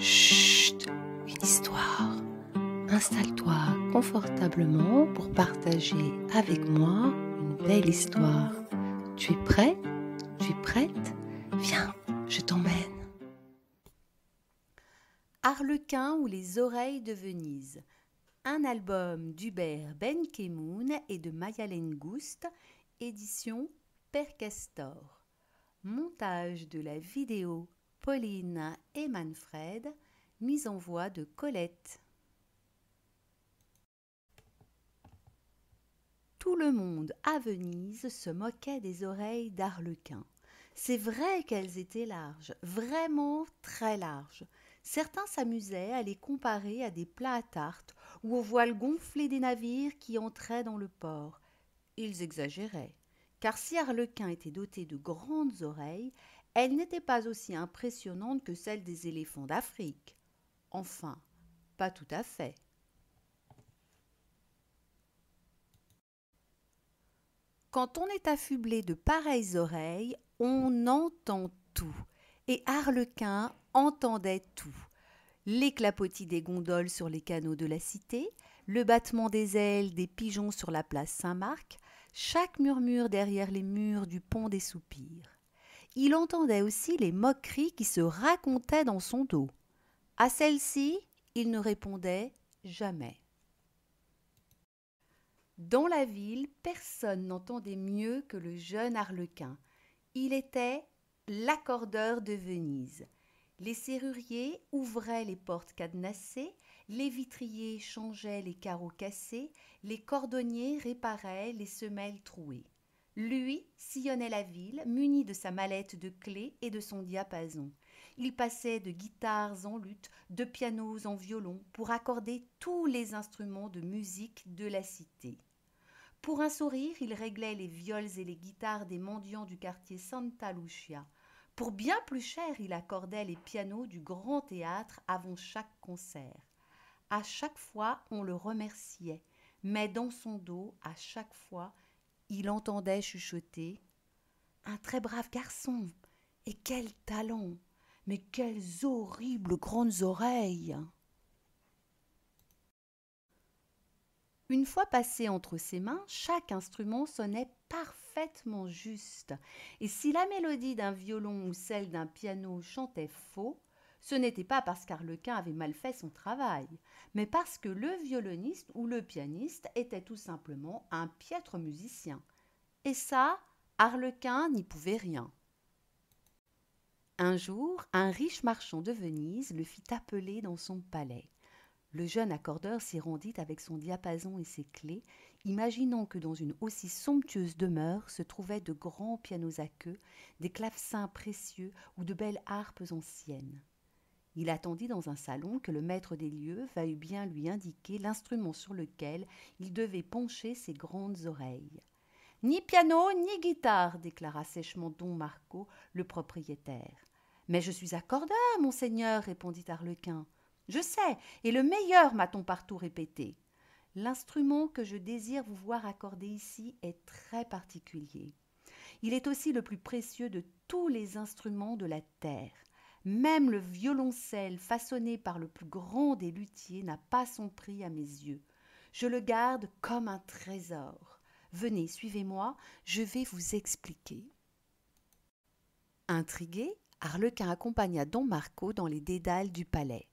Chut, une histoire. Installe-toi confortablement pour partager avec moi une belle histoire. Tu es prêt Tu es prête Viens, je t'emmène. Arlequin ou les oreilles de Venise. Un album d'Hubert Benkemoun et de Maya Gouste, édition Percastor Montage de la vidéo Pauline et Manfred, mise en voix de Colette. Tout le monde à Venise se moquait des oreilles d'Arlequin. C'est vrai qu'elles étaient larges, vraiment très larges. Certains s'amusaient à les comparer à des plats à tarte ou aux voiles gonflées des navires qui entraient dans le port. Ils exagéraient, car si Arlequin était doté de grandes oreilles, elle n'était pas aussi impressionnante que celle des éléphants d'Afrique. Enfin, pas tout à fait. Quand on est affublé de pareilles oreilles, on entend tout. Et Harlequin entendait tout. Les des gondoles sur les canaux de la cité, le battement des ailes des pigeons sur la place Saint-Marc, chaque murmure derrière les murs du pont des soupirs il entendait aussi les moqueries qui se racontaient dans son dos. À celles-ci, il ne répondait jamais. Dans la ville, personne n'entendait mieux que le jeune arlequin. Il était l'accordeur de Venise. Les serruriers ouvraient les portes cadenassées, les vitriers changeaient les carreaux cassés, les cordonniers réparaient les semelles trouées. Lui sillonnait la ville, muni de sa mallette de clés et de son diapason. Il passait de guitares en lutte, de pianos en violon, pour accorder tous les instruments de musique de la cité. Pour un sourire, il réglait les viols et les guitares des mendiants du quartier Santa Lucia. Pour bien plus cher, il accordait les pianos du grand théâtre avant chaque concert. À chaque fois, on le remerciait, mais dans son dos, à chaque fois, il entendait chuchoter Un très brave garçon Et quel talent Mais quelles horribles grandes oreilles Une fois passé entre ses mains, chaque instrument sonnait parfaitement juste. Et si la mélodie d'un violon ou celle d'un piano chantait faux, ce n'était pas parce qu'Arlequin avait mal fait son travail, mais parce que le violoniste ou le pianiste était tout simplement un piètre musicien. Et ça, Arlequin n'y pouvait rien. Un jour, un riche marchand de Venise le fit appeler dans son palais. Le jeune accordeur s'y rendit avec son diapason et ses clés, imaginant que dans une aussi somptueuse demeure se trouvaient de grands pianos à queue, des clavecins précieux ou de belles harpes anciennes. Il attendit dans un salon que le maître des lieux veuille bien lui indiquer l'instrument sur lequel il devait pencher ses grandes oreilles. Ni piano, ni guitare, déclara sèchement Don Marco, le propriétaire. Mais je suis accordeur, monseigneur, répondit Arlequin. Je sais, et le meilleur m'a-t-on partout répété. L'instrument que je désire vous voir accorder ici est très particulier. Il est aussi le plus précieux de tous les instruments de la terre. Même le violoncelle façonné par le plus grand des luthiers n'a pas son prix à mes yeux. Je le garde comme un trésor. Venez, suivez-moi, je vais vous expliquer. Intrigué, Arlequin accompagna Don Marco dans les dédales du palais.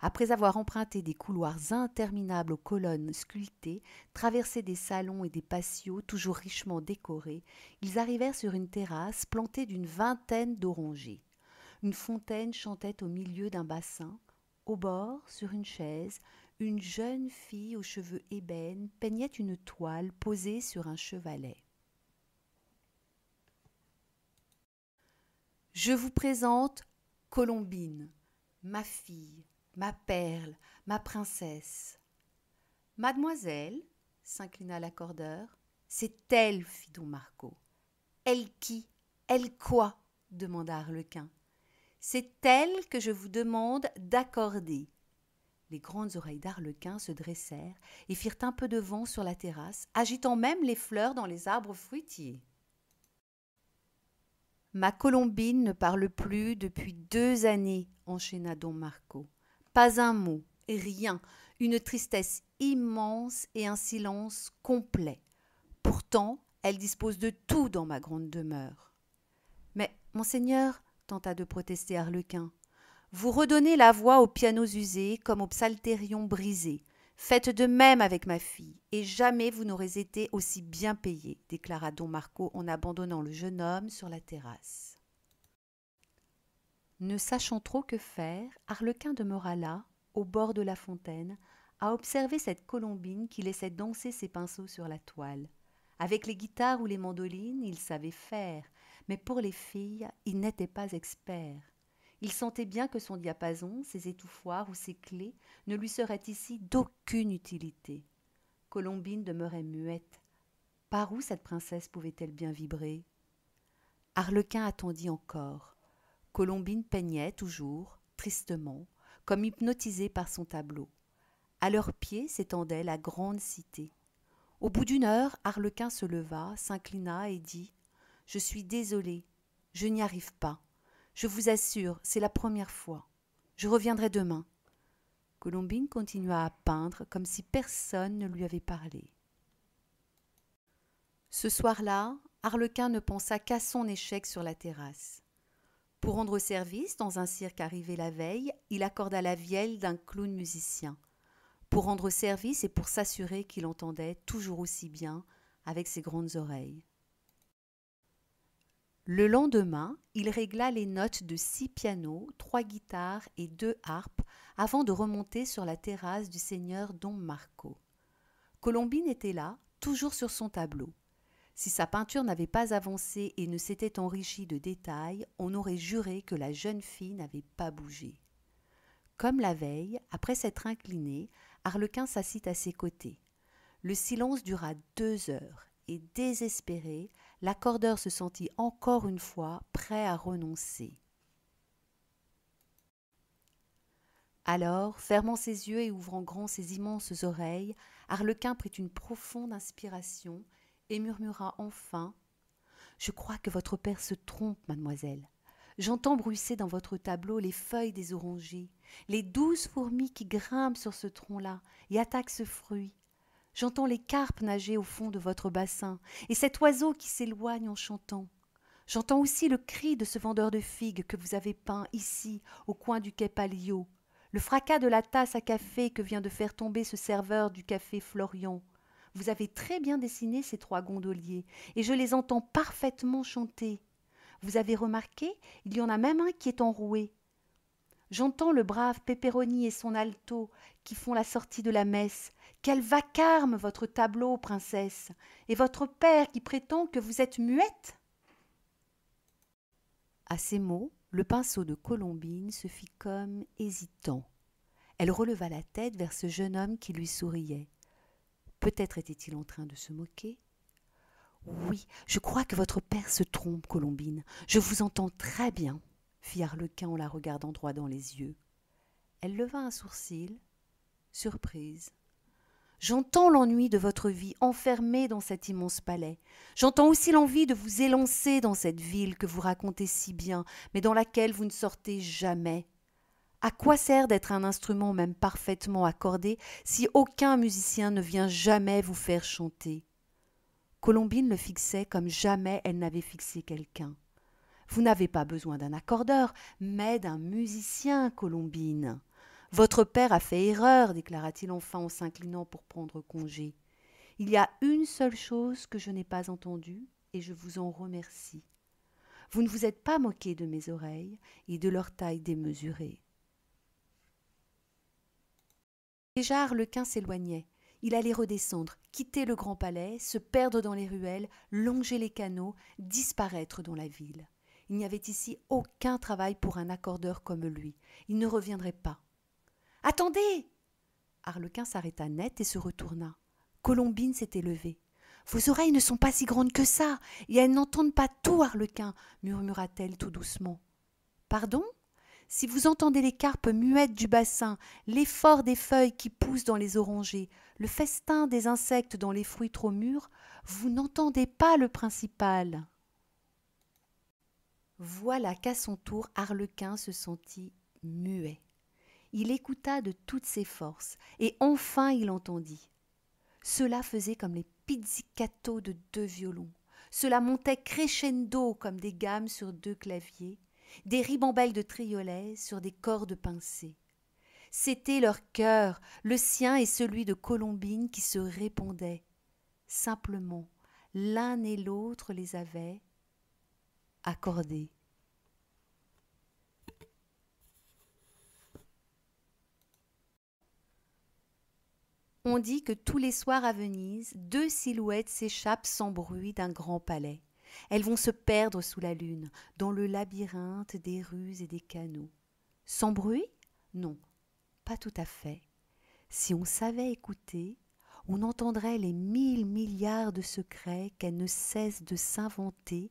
Après avoir emprunté des couloirs interminables aux colonnes sculptées, traversé des salons et des patios toujours richement décorés, ils arrivèrent sur une terrasse plantée d'une vingtaine d'orangers. Une fontaine chantait au milieu d'un bassin. Au bord, sur une chaise, une jeune fille aux cheveux ébènes peignait une toile posée sur un chevalet. Je vous présente Colombine, ma fille, ma perle, ma princesse. Mademoiselle, s'inclina l'accordeur, c'est elle, fit don Marco. Elle qui Elle quoi demanda Arlequin. C'est elle que je vous demande d'accorder. Les grandes oreilles d'Arlequin se dressèrent et firent un peu de vent sur la terrasse, agitant même les fleurs dans les arbres fruitiers. Ma Colombine ne parle plus depuis deux années, enchaîna Don Marco. Pas un mot, rien, une tristesse immense et un silence complet. Pourtant, elle dispose de tout dans ma grande demeure. Mais, monseigneur, tenta de protester Arlequin. Vous redonnez la voix aux pianos usés comme aux psalterions brisés. Faites de même avec ma fille, et jamais vous n'aurez été aussi bien payé, déclara Don Marco en abandonnant le jeune homme sur la terrasse. Ne sachant trop que faire, Arlequin demeura là, au bord de la fontaine, à observer cette colombine qui laissait danser ses pinceaux sur la toile. Avec les guitares ou les mandolines, il savait faire, mais pour les filles, il n'était pas expert. Il sentait bien que son diapason, ses étouffoirs ou ses clés ne lui seraient ici d'aucune utilité. Colombine demeurait muette. Par où cette princesse pouvait-elle bien vibrer Arlequin attendit encore. Colombine peignait toujours, tristement, comme hypnotisée par son tableau. À leurs pieds s'étendait la grande cité. Au bout d'une heure, Arlequin se leva, s'inclina et dit je suis désolée, je n'y arrive pas. Je vous assure, c'est la première fois. Je reviendrai demain. Colombine continua à peindre comme si personne ne lui avait parlé. Ce soir-là, Arlequin ne pensa qu'à son échec sur la terrasse. Pour rendre service dans un cirque arrivé la veille, il accorda la vielle d'un clown musicien. Pour rendre service et pour s'assurer qu'il entendait toujours aussi bien avec ses grandes oreilles. Le lendemain, il régla les notes de six pianos, trois guitares et deux harpes avant de remonter sur la terrasse du seigneur Don Marco. Colombine était là, toujours sur son tableau. Si sa peinture n'avait pas avancé et ne s'était enrichie de détails, on aurait juré que la jeune fille n'avait pas bougé. Comme la veille, après s'être incliné, Arlequin s'assit à ses côtés. Le silence dura deux heures et désespéré, l'accordeur se sentit encore une fois prêt à renoncer. Alors, fermant ses yeux et ouvrant grand ses immenses oreilles, Arlequin prit une profonde inspiration et murmura enfin Je crois que votre père se trompe, mademoiselle. J'entends bruisser dans votre tableau les feuilles des orangers, les douze fourmis qui grimpent sur ce tronc-là et attaquent ce fruit. J'entends les carpes nager au fond de votre bassin, et cet oiseau qui s'éloigne en chantant. J'entends aussi le cri de ce vendeur de figues que vous avez peint ici, au coin du quai Palio, le fracas de la tasse à café que vient de faire tomber ce serveur du café Florian. Vous avez très bien dessiné ces trois gondoliers, et je les entends parfaitement chanter. Vous avez remarqué, il y en a même un qui est enroué, J'entends le brave Pepperoni et son alto qui font la sortie de la messe. Quel vacarme votre tableau, princesse, et votre père qui prétend que vous êtes muette À ces mots, le pinceau de Colombine se fit comme hésitant. Elle releva la tête vers ce jeune homme qui lui souriait. Peut-être était-il en train de se moquer Oui, je crois que votre père se trompe, Colombine. Je vous entends très bien fit Arlequin en la regardant droit dans les yeux. Elle leva un sourcil, surprise. J'entends l'ennui de votre vie enfermée dans cet immense palais. J'entends aussi l'envie de vous élancer dans cette ville que vous racontez si bien, mais dans laquelle vous ne sortez jamais. À quoi sert d'être un instrument même parfaitement accordé si aucun musicien ne vient jamais vous faire chanter Colombine le fixait comme jamais elle n'avait fixé quelqu'un. Vous n'avez pas besoin d'un accordeur, mais d'un musicien, Colombine. Votre père a fait erreur, déclara-t-il enfin en s'inclinant pour prendre congé. Il y a une seule chose que je n'ai pas entendue, et je vous en remercie. Vous ne vous êtes pas moqué de mes oreilles et de leur taille démesurée. Déjà, Arlequin s'éloignait. Il allait redescendre, quitter le grand palais, se perdre dans les ruelles, longer les canaux, disparaître dans la ville. Il n'y avait ici aucun travail pour un accordeur comme lui. Il ne reviendrait pas. Attendez Arlequin s'arrêta net et se retourna. Colombine s'était levée. Vos oreilles ne sont pas si grandes que ça, et elles n'entendent pas tout, Arlequin, murmura-t-elle tout doucement. Pardon Si vous entendez les carpes muettes du bassin, l'effort des feuilles qui poussent dans les orangers, le festin des insectes dans les fruits trop mûrs, vous n'entendez pas le principal. Voilà qu'à son tour Arlequin se sentit muet. Il écouta de toutes ses forces, et enfin il entendit. Cela faisait comme les pizzicato de deux violons. Cela montait crescendo comme des gammes sur deux claviers, des ribambelles de triolets sur des cordes pincées. C'était leur cœur, le sien et celui de Colombine qui se répondaient. Simplement, l'un et l'autre les avaient, Accordé. On dit que tous les soirs à Venise, deux silhouettes s'échappent sans bruit d'un grand palais. Elles vont se perdre sous la lune, dans le labyrinthe des rues et des canaux. Sans bruit Non, pas tout à fait. Si on savait écouter, on entendrait les mille milliards de secrets qu'elles ne cessent de s'inventer